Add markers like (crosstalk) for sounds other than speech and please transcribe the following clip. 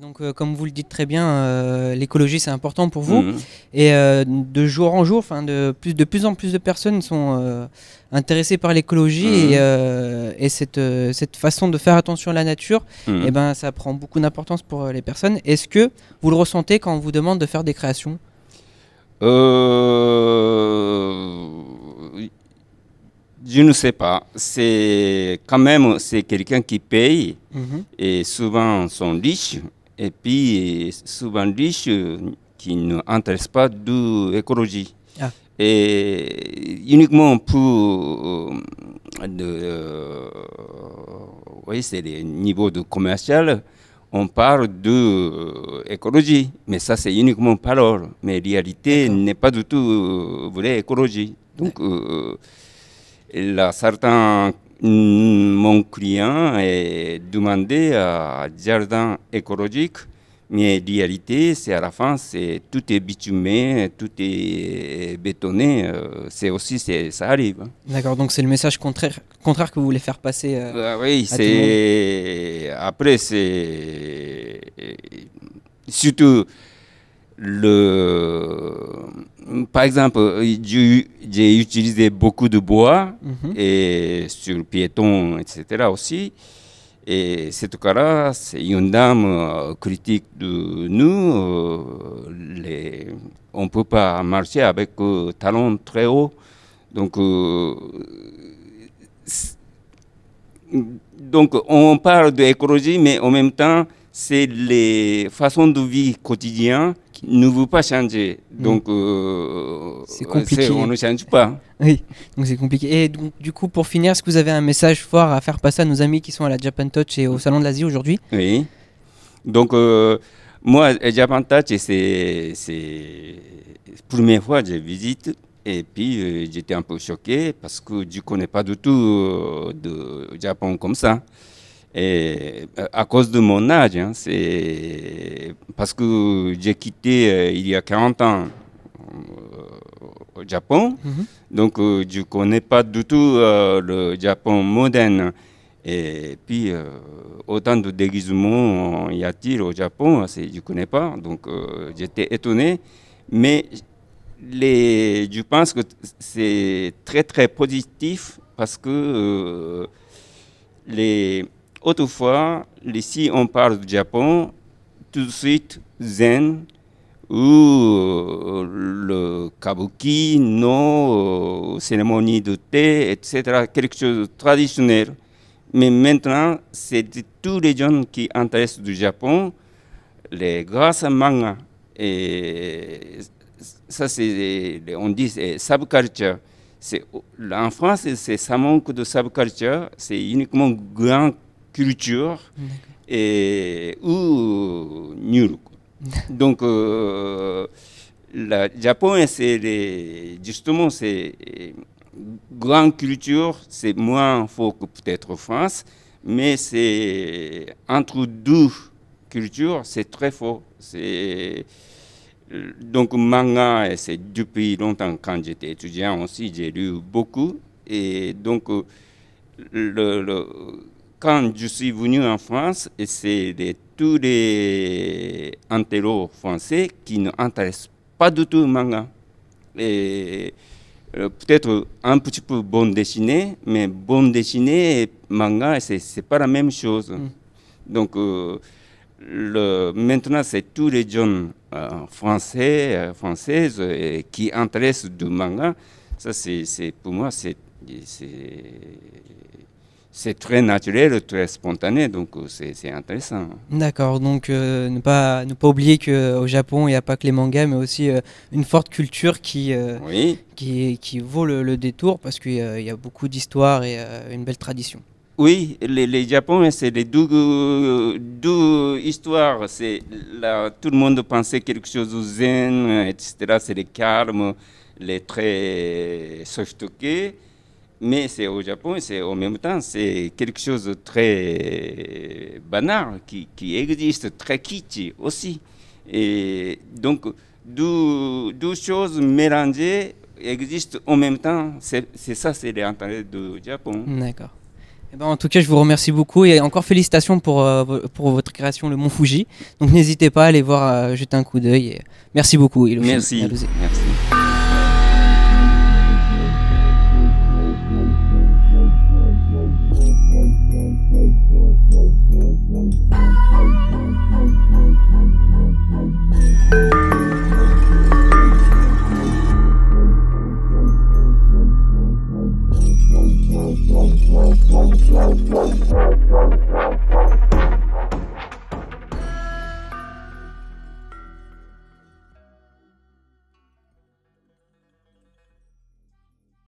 donc, euh, comme vous le dites très bien, euh, l'écologie c'est important pour vous. Mhm. Et euh, de jour en jour, enfin, de plus, de plus en plus de personnes sont intéressées par l'écologie mhm. et, cette, façon de faire attention à la nature, mhm. et eh ben, ça prend beaucoup d'importance pour les personnes. Est-ce que vous le ressentez quand on vous demande de faire des créations je ne sais pas. C'est quand même c'est quelqu'un qui paye et souvent sont riches et puis souvent riches qui ne intéressent pas à l'écologie. Ah. Et uniquement pour euh, de, euh, oui, c'est les niveaux de commercial, on parle de euh, mais ça c'est uniquement parole, mais réalité n'est pas du tout vraie écologie. Donc, il y certains Mm, mon client est demandé à jardin écologique, mais en réalité, c'est à la fin, c'est tout est bitumé, tout est bétonné. Euh, c'est aussi, c'est, ça arrive. Hein. D'accord, donc c'est le message contraire, contraire que vous voulez faire passer. Euh, ah oui, c'est après, c'est surtout le, par exemple, j'ai utilisé beaucoup de bois mhm. et sur piéton, etc. aussi. Et cette cas-là, c'est une dame euh, critique de nous. Euh, on ne peut pas marcher avec euh, talons très haut. Donc, euh, donc, on parle d'écologie, mais en même temps, c'est les façons de vie quotidiennes ne veut pas changer. Donc, euh, c'est compliqué. On ne change pas. (laughs) Oui, donc c'est compliqué. Et du coup, pour finir, est-ce que vous avez un message fort à faire passer à nos amis qui sont à la Japan Touch et au Salon de l'Asie aujourd'hui Oui. Donc, euh, moi, moi, Japan Touch, c'est la première fois que je visite. Et puis, euh, j'étais un peu choqué parce que je ne connais pas du tout le Japon comme ça. Et euh, à cause de mon âge, hein, c'est parce que j'ai quitté euh, il y a 40 ans euh, au Japon, mhm. donc je ne connais pas du tout le Japon moderne. Et puis, autant de déguisements y a-t-il au Japon Je ne connais pas, donc j'étais étonné. Mais les, je pense que c'est très très positif parce que les Autrefois, si on parle du Japon, tout de suite zen ou euh, le kabuki, non, euh, cérémonie de thé, etc. Quelque chose de traditionnel. Mais maintenant, c'est tous les jeunes qui intéressent du Japon, les grâce à manga. Et ça, c'est, on dit, c'est subculture. en France, c'est ça manque de subculture. C'est uniquement grand culture et, ou nul. Donc, euh, le Japon, hein, c'est justement, c'est grande culture, c'est moins faux que peut-être France, mais c'est entre deux cultures, c'est très fort. C'est donc manga, c'est depuis longtemps quand j'étais étudiant aussi, j'ai lu beaucoup et donc le quand je suis venu en France, c'est tous les antellos français qui ne intéressent pas du tout le manga. Et euh, peut-être un petit peu bon dessiné, mais bon dessiné et manga, ce n'est pas la même chose. Mm. Donc, euh, le, maintenant, c'est tous les jeunes euh, français, françaises qui intéressent du manga. Ça, c'est pour moi, c'est c'est très naturel, très spontané, donc euh, c'est intéressant. D'accord, donc euh, ne, pas, ne pas oublier qu'au euh, Japon, il n'y a pas que les mangas, mais aussi une forte culture qui, qui, vaut le, détour, parce qu'il y a beaucoup d'histoires et une belle tradition. Oui, les, les hein, c'est les deux, histoires. Là, tout le monde pensait quelque chose au zen, etc. C'est les calmes, les très softoqués. Mais c'est au Japon, c'est en même temps, c'est quelque chose de très banal qui, existe, très kitsch aussi. Et donc, deux, choses mélangées existent en même temps. C'est ça, c'est l'Internet du Japon. D'accord. Eh ben, en tout cas, je vous remercie beaucoup et encore félicitations pour, euh, pour votre création, le Mont Fuji. Donc n'hésitez pas à aller voir, euh, jeter un coup d'œil. Merci beaucoup. Hiroshi. Merci. Merci.